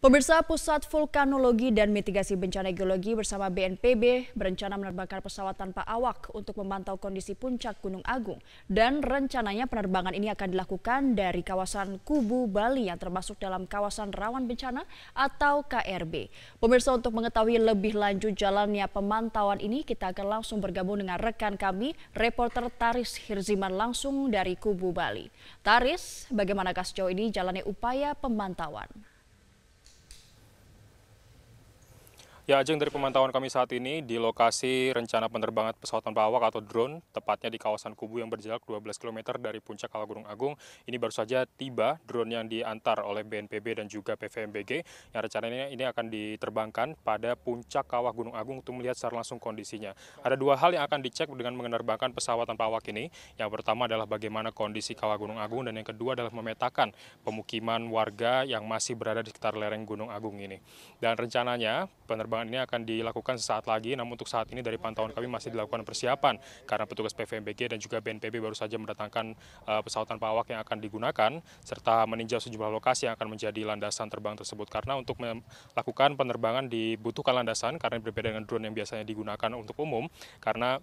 Pemirsa Pusat Vulkanologi dan Mitigasi Bencana Geologi bersama BNPB berencana menerbangkan pesawat tanpa awak untuk memantau kondisi puncak Gunung Agung. Dan rencananya penerbangan ini akan dilakukan dari kawasan Kubu, Bali yang termasuk dalam kawasan rawan bencana atau KRB. Pemirsa untuk mengetahui lebih lanjut jalannya pemantauan ini kita akan langsung bergabung dengan rekan kami, reporter Taris Hirziman langsung dari Kubu, Bali. Taris, bagaimanakah sejauh ini jalannya upaya pemantauan? Ya, Ajeng, dari pemantauan kami saat ini di lokasi rencana penerbangan pesawat tanpa awak atau drone, tepatnya di kawasan Kubu yang berjarak 12 km dari puncak Kawah Gunung Agung, ini baru saja tiba drone yang diantar oleh BNPB dan juga PVMBG yang rencananya ini akan diterbangkan pada puncak Kawah Gunung Agung untuk melihat secara langsung kondisinya. Ada dua hal yang akan dicek dengan menerbangkan pesawat tanpa awak ini. Yang pertama adalah bagaimana kondisi Kawah Gunung Agung dan yang kedua adalah memetakan pemukiman warga yang masih berada di sekitar lereng Gunung Agung ini. Dan rencananya penerbangan ini akan dilakukan sesaat lagi, namun untuk saat ini dari pantauan kami masih dilakukan persiapan karena petugas PVMBG dan juga BNPB baru saja mendatangkan uh, pesawat tanpa awak yang akan digunakan serta meninjau sejumlah lokasi yang akan menjadi landasan terbang tersebut karena untuk melakukan penerbangan dibutuhkan landasan karena berbeda dengan drone yang biasanya digunakan untuk umum karena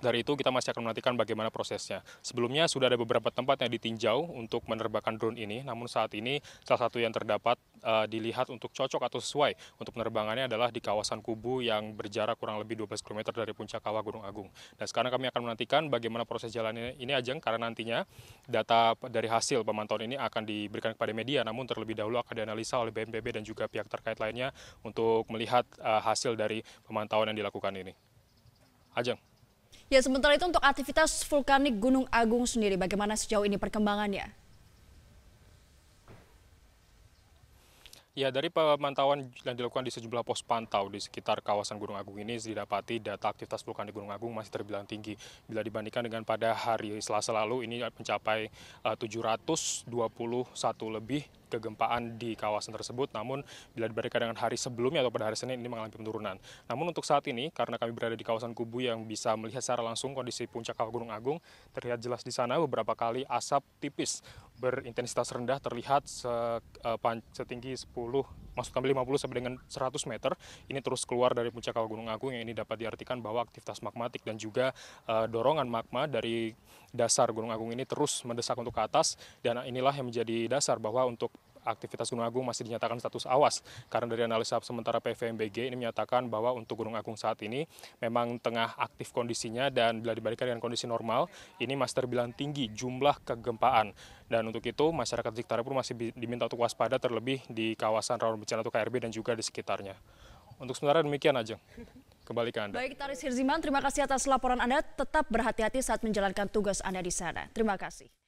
dari itu kita masih akan menantikan bagaimana prosesnya. Sebelumnya sudah ada beberapa tempat yang ditinjau untuk menerbangkan drone ini, namun saat ini salah satu yang terdapat uh, dilihat untuk cocok atau sesuai untuk penerbangannya adalah di kawasan Kubu yang berjarak kurang lebih 12 km dari puncak kawah Gunung Agung. Dan sekarang kami akan menantikan bagaimana proses jalannya ini Ajeng karena nantinya data dari hasil pemantauan ini akan diberikan kepada media, namun terlebih dahulu akan dianalisa oleh BNPB dan juga pihak terkait lainnya untuk melihat uh, hasil dari pemantauan yang dilakukan ini. Ajeng. Ya sementara itu untuk aktivitas vulkanik Gunung Agung sendiri bagaimana sejauh ini perkembangannya? Ya, dari pemantauan yang dilakukan di sejumlah pos pantau di sekitar kawasan Gunung Agung ini didapati data aktivitas vulkanik Gunung Agung masih terbilang tinggi. Bila dibandingkan dengan pada hari Selasa lalu ini mencapai eh, uh, 721 lebih kegempaan di kawasan tersebut. Namun bila dibandingkan dengan hari sebelumnya atau pada hari Senin ini mengalami penurunan. Namun untuk saat ini karena kami berada di kawasan Kubu yang bisa melihat secara langsung kondisi puncak kawah Gunung Agung terlihat jelas di sana beberapa kali asap tipis berintensitas rendah terlihat eh, setinggi 10 maksud kami 50 sampai dengan 100 meter ini terus keluar dari puncak kawah Gunung Agung yang ini dapat diartikan bahwa aktivitas magmatik dan juga uh, dorongan magma dari dasar Gunung Agung ini terus mendesak untuk ke atas dan inilah yang menjadi dasar bahwa untuk aktivitas Gunung Agung masih dinyatakan status awas karena dari analisa sementara PVMBG ini menyatakan bahwa untuk Gunung Agung saat ini memang tengah aktif kondisinya dan bila dibandingkan dengan kondisi normal ini masih terbilang tinggi jumlah kegempaan dan untuk itu masyarakat sekitar pun masih diminta untuk waspada terlebih di kawasan rawan bencana atau KRB dan juga di sekitarnya. Untuk sementara demikian aja. Kembali ke Anda. Baik, Taris Hirziman, terima kasih atas laporan Anda. Tetap berhati-hati saat menjalankan tugas Anda di sana. Terima kasih.